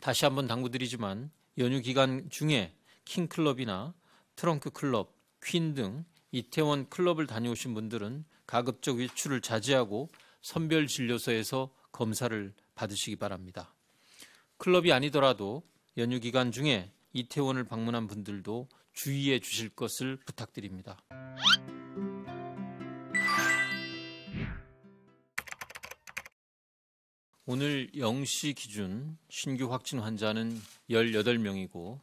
다시 한번 당부드리지만 연휴 기간 중에 킹클럽이나 트렁크 클럽, 퀸 등 이태원 클럽을 다녀오신 분들은 가급적 외출을 자제하고 선별 진료소에서 검사를 받으시기 바랍니다. 클럽이 아니더라도 연휴 기간 중에 이태원을 방문한 분들도 주의해 주실 것을 부탁드립니다. 오늘 0시 기준 신규 확진 환자는 18명이고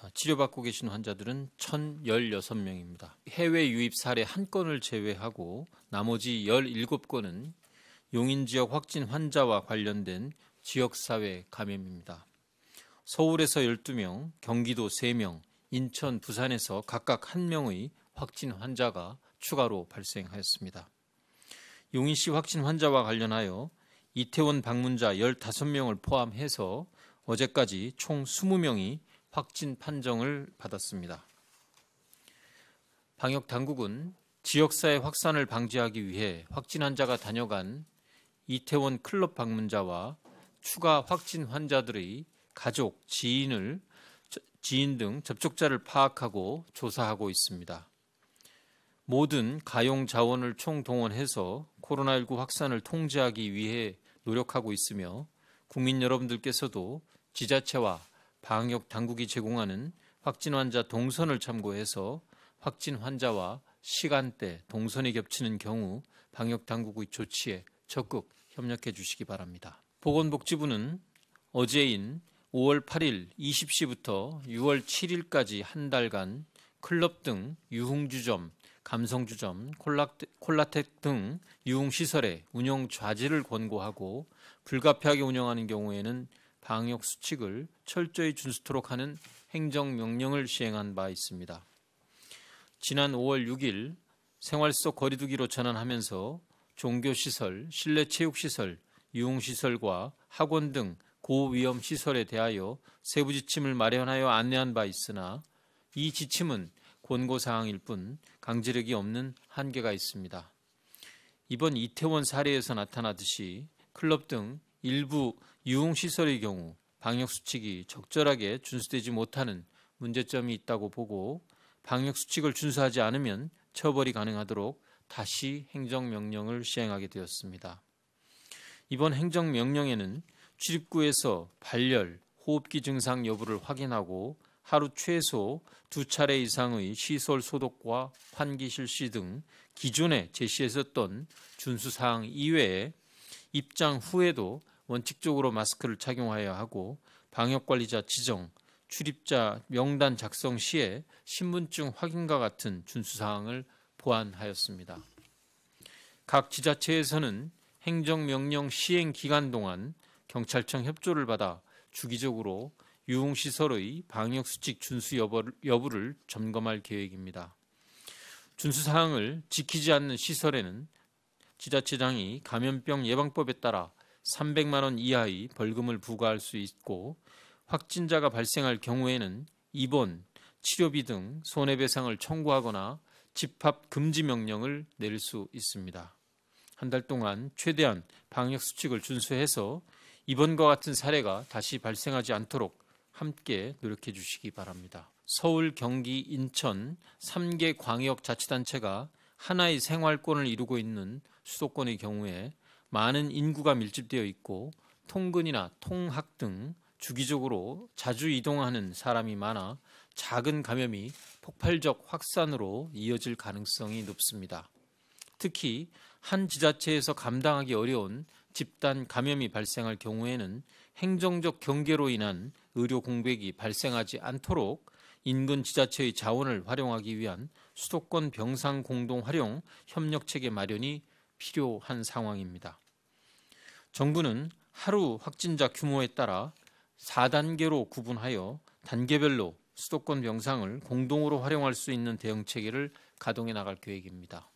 아, 치료받고 계신 환자들은 1,016명입니다. 해외 유입 사례 한 건을 제외하고 나머지 17건은 용인 지역 확진 환자와 관련된 지역사회 감염입니다. 서울에서 12명, 경기도 3명, 인천, 부산에서 각각 1명의 확진 환자가 추가로 발생하였습니다. 용인시 확진 환자와 관련하여 이태원 방문자 15명을 포함해서 어제까지 총 20명이 확진 판정을 받았습니다. 방역 당국은 지역사회 확산을 방지하기 위해 확진 환자가 다녀간 이태원 클럽 방문자와 추가 확진 환자들의 가족, 지인을 지인 등 접촉자를 파악하고 조사하고 있습니다. 모든 가용 자원을 총동원해서 코로나19 확산을 통제하기 위해 노력하고 있으며 국민 여러분들께서도 지자체와 방역 당국이 제공하는 확진 환자 동선을 참고해서 확진 환자와 시간대 동선이 겹치는 경우 방역 당국의 조치에 적극 협력해 주시기 바랍니다. 보건복지부는 어제인 5월 8일 20시부터 6월 7일까지 한 달간 클럽 등 유흥주점, 감성주점, 콜라텍 등 유흥시설의 운영 좌지를 권고하고 불가피하게 운영하는 경우에는 방역수칙을 철저히 준수토록 하는 행정명령을 시행한 바 있습니다. 지난 5월 6일 생활 속 거리두기로 전환하면서 종교시설, 실내체육시설, 유흥시설과 학원 등 고위험 시설에 대하여 세부 지침을 마련하여 안내한 바 있으나 이 지침은 권고사항일 뿐 강제력이 없는 한계가 있습니다. 이번 이태원 사례에서 나타나듯이 클럽 등 일부 유흥시설의 경우 방역수칙이 적절하게 준수되지 못하는 문제점이 있다고 보고 방역수칙을 준수하지 않으면 처벌이 가능하도록 다시 행정명령을 시행하게 되었습니다. 이번 행정명령에는 출입구에서 발열, 호흡기 증상 여부를 확인하고 하루 최소 두 차례 이상의 시설 소독과 환기 실시 등 기존에 제시했었던 준수 사항 이외에 입장 후에도 원칙적으로 마스크를 착용하여야 하고 방역 관리자 지정, 출입자 명단 작성 시에 신분증 확인과 같은 준수 사항을 보완하였습니다. 각 지자체에서는 행정명령 시행 기간 동안 경찰청 협조를 받아 주기적으로 유흥시설의 방역수칙 준수 여부를 점검할 계획입니다. 준수 사항을 지키지 않는 시설에는 지자체장이 감염병 예방법에 따라 300만 원 이하의 벌금을 부과할 수 있고 확진자가 발생할 경우에는 입원, 치료비 등 손해배상을 청구하거나 집합 금지 명령을 낼 수 있습니다. 한 달 동안 최대한 방역 수칙을 준수해서 이번과 같은 사례가 다시 발생하지 않도록 함께 노력해 주시기 바랍니다. 서울, 경기, 인천 3개 광역 자치단체가 하나의 생활권을 이루고 있는 수도권의 경우에 많은 인구가 밀집되어 있고 통근이나 통학 등 주기적으로 자주 이동하는 사람이 많아 작은 감염이 폭발적 확산으로 이어질 가능성이 높습니다. 특히 한 지자체에서 감당하기 어려운 집단 감염이 발생할 경우에는 행정적 경계로 인한 의료 공백이 발생하지 않도록 인근 지자체의 자원을 활용하기 위한 수도권 병상 공동 활용 협력 체계 마련이 필요한 상황입니다. 정부는 하루 확진자 규모에 따라 4단계로 구분하여 단계별로 수도권 병상을 공동으로 활용할 수 있는 대응 체계를 가동해 나갈 계획입니다.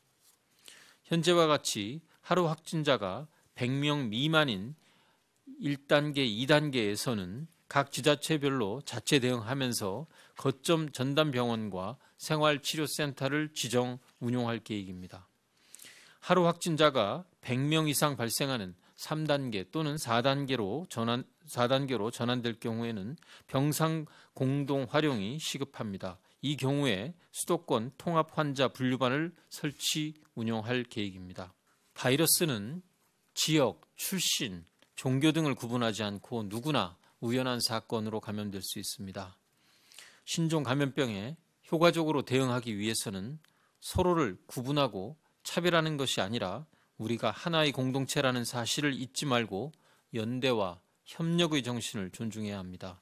현재와 같이 하루 확진자가 100명 미만인 1단계, 2단계에서는 각 지자체별로 자체 대응하면서 거점 전담 병원과 생활치료센터를 지정 운용할 계획입니다. 하루 확진자가 100명 이상 발생하는 3단계 또는 4단계로 전환 4단계로 전환될 경우에는 병상 공동 활용이 시급합니다. 이 경우에 수도권 통합 환자 분류반을 설치 운영할 계획입니다. 바이러스는 지역, 출신, 종교 등을 구분하지 않고 누구나 우연한 사건으로 감염될 수 있습니다. 신종 감염병에 효과적으로 대응하기 위해서는 서로를 구분하고 차별하는 것이 아니라 우리가 하나의 공동체라는 사실을 잊지 말고 연대와 협력의 정신을 존중해야 합니다.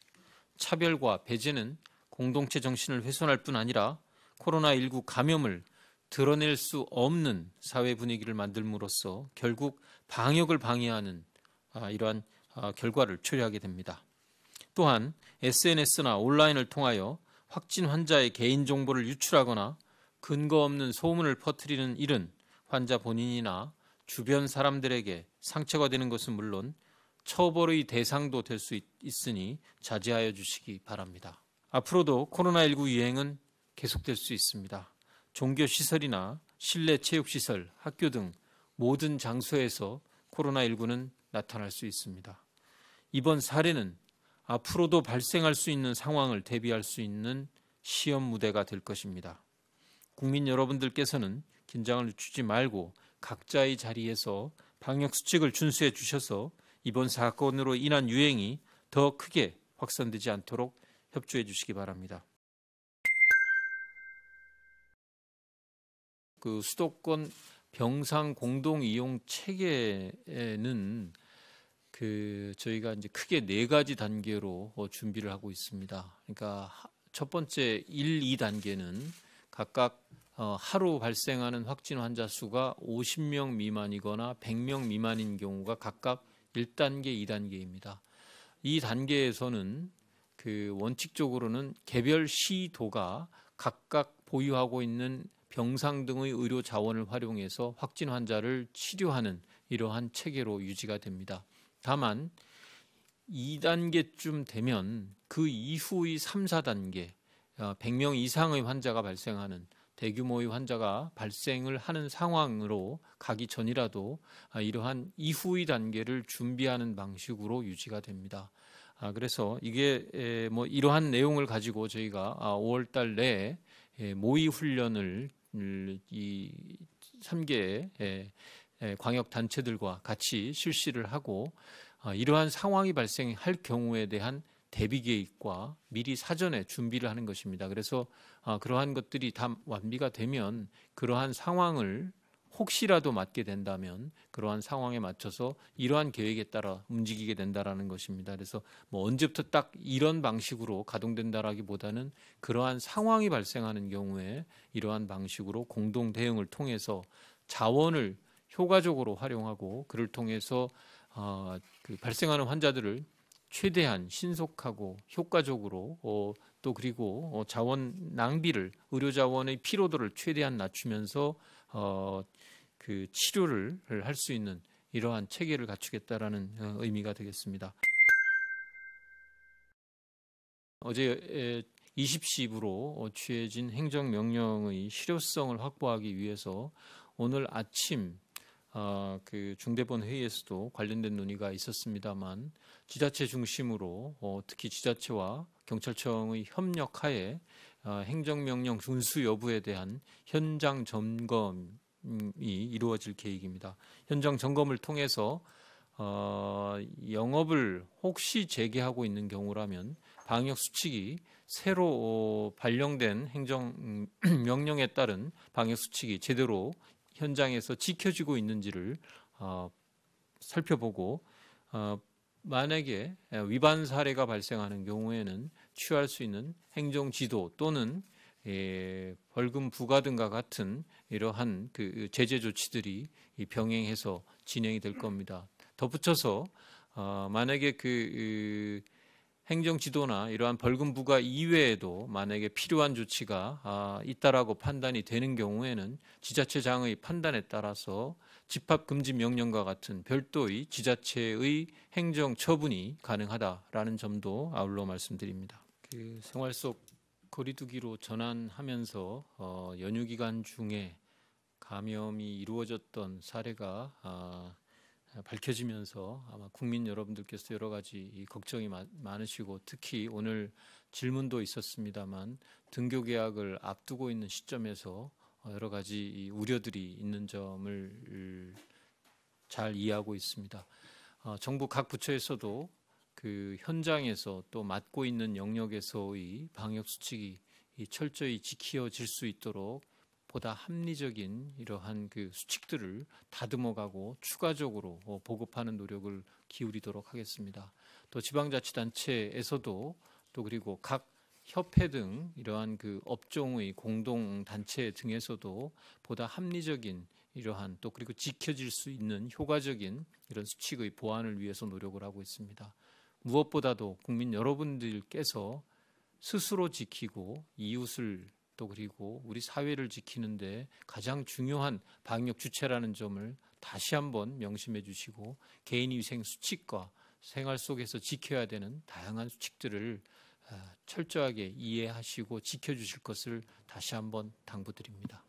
차별과 배제는 공동체 정신을 훼손할 뿐 아니라 코로나19 감염을 드러낼 수 없는 사회 분위기를 만들므로써 결국 방역을 방해하는 아, 이러한 아, 결과를 초래하게 됩니다. 또한 SNS나 온라인을 통하여 확진 환자의 개인 정보를 유출하거나 근거 없는 소문을 퍼뜨리는 일은 환자 본인이나 주변 사람들에게 상처가 되는 것은 물론 처벌의 대상도 될 수 있으니 자제하여 주시기 바랍니다. 앞으로도 코로나19 유행은 계속될 수 있습니다. 종교 시설이나 실내 체육 시설, 학교 등 모든 장소에서 코로나19는 나타날 수 있습니다. 이번 사례는 앞으로도 발생할 수 있는 상황을 대비할 수 있는 시험 무대가 될 것입니다. 국민 여러분들께서는 긴장을 늦추지 말고 각자의 자리에서 방역 수칙을 준수해 주셔서 이번 사건으로 인한 유행이 더 크게 확산되지 않도록 협조해 주시기 바랍니다. 그 수도권 병상 공동 이용 체계는 에그 저희가 이제 크게 네 가지 단계로 어, 준비를 하고 있습니다. 그러니까 첫 번째 1, 2 단계는 각각 어, 하루 발생하는 확진 환자 수가 50명 미만이거나 100명 미만인 경우가 각각 1단계, 2단계입니다. 이 단계에서는 그 원칙적으로는 개별 시도가 각각 보유하고 있는 병상 등의 의료 자원을 활용해서 확진 환자를 치료하는 이러한 체계로 유지가 됩니다. 다만 2단계쯤 되면 그 이후의 3, 4단계 100명 어, 이상의 환자가 발생하는 대규모의 환자가 발생을 하는 상황으로 가기 전이라도 아, 이러한 이후의 단계를 준비하는 방식으로 유지가 됩니다. 아, 그래서 이게 뭐 이러한 내용을 가지고 저희가 5월달 아, 내에 모의 훈련을 음, 이 3개의 예, 예, 광역 단체들과 같이 실시를 하고 아, 이러한 상황이 발생할 경우에 대한 대비 계획과 미리 사전에 준비를 하는 것입니다. 그래서 아, 그러한 것들이 다 완비가 되면 그러한 상황을 혹시라도 맞게 된다면 그러한 상황에 맞춰서 이러한 계획에 따라 움직이게 된다라는 것입니다. 그래서 뭐 언제부터 딱 이런 방식으로 가동된다라기보다는 그러한 상황이 발생하는 경우에 이러한 방식으로 공동 대응을 통해서 자원을 효과적으로 활용하고 그를 통해서 어, 그 발생하는 환자들을 최대한 신속하고 효과적으로 어, 또 그리고 어, 자원 낭비를 의료 자원의 피로도를 최대한 낮추면서 어, 그 치료를 할 수 있는 이러한 체계를 갖추겠다라는 어, 의미가 되겠습니다. 어제 20시부로 취해진 행정명령의 실효성을 확보하기 위해서 오늘 아침 어, 그 중대본 회의에서도 관련된 논의가 있었습니다만 지자체 중심으로 어, 특히 지자체와 경찰청의 협력하에 행정명령 준수 여부에 대한 현장 점검 이루어질 이 계획입니다. 현장 점검을 통해서 어, 영업을 혹시 재개하고 있는 경우라면 방역 수칙이 새로 어, 발령된 행정 음, 명령에 따른 방역 수칙이 제대로 현장에서 지켜지고 있는지를 어, 살펴보고 어, 만약에 위반 사례가 발생하는 경우에는 취할 수 있는 행정 지도 또는 예, 벌금 부과 등과 같은 이러한 그 제재 조치들이 병행해서 진행이 될 겁니다. 덧붙여서 어, 만약에 그, 그 행정 지도나 이러한 벌금 부과 이외에도 만약에 필요한 조치가 아, 있다라고 판단이 되는 경우에는 지자체장의 판단에 따라서 집합 금지 명령과 같은 별도의 지자체의 행정 처분이 가능하다라는 점도 아울러 말씀드립니다. 그 생활 속 거리두기로 전환하면서 어, 연휴 기간 중에 감염이 이루어졌던 사례가 아, 밝혀지면서 아마 국민 여러분들께서 여러 가지 걱정이 많으시고 특히 오늘 질문도 있었습니다만 등교 계약을 앞두고 있는 시점에서 어, 여러 가지 우려들이 있는 점을 잘 이해하고 있습니다. 어, 정부 각 부처에서도 그 현장에서 또 맡고 있는 영역에서의 방역 수칙이 철저히 지켜질 수 있도록 보다 합리적인 이러한 그 수칙들을 다듬어가고 추가적으로 어, 보급하는 노력을 기울이도록 하겠습니다. 또 지방자치단체에서도 또 그리고 각 협회 등 이러한 그 업종의 공동 단체 등에서도 보다 합리적인 이러한 또 그리고 지켜질 수 있는 효과적인 이런 수칙의 보완을 위해서 노력을 하고 있습니다. 무엇보다도 국민 여러분들께서 스스로 지키고 이웃을 또 그리고 우리 사회를 지키는데 가장 중요한 방역 주체라는 점을 다시 한번 명심해 주시고 개인위생 수칙과 생활 속에서 지켜야 되는 다양한 수칙들을 아, 철저하게 이해하시고 지켜주실 것을 다시 한번 당부드립니다.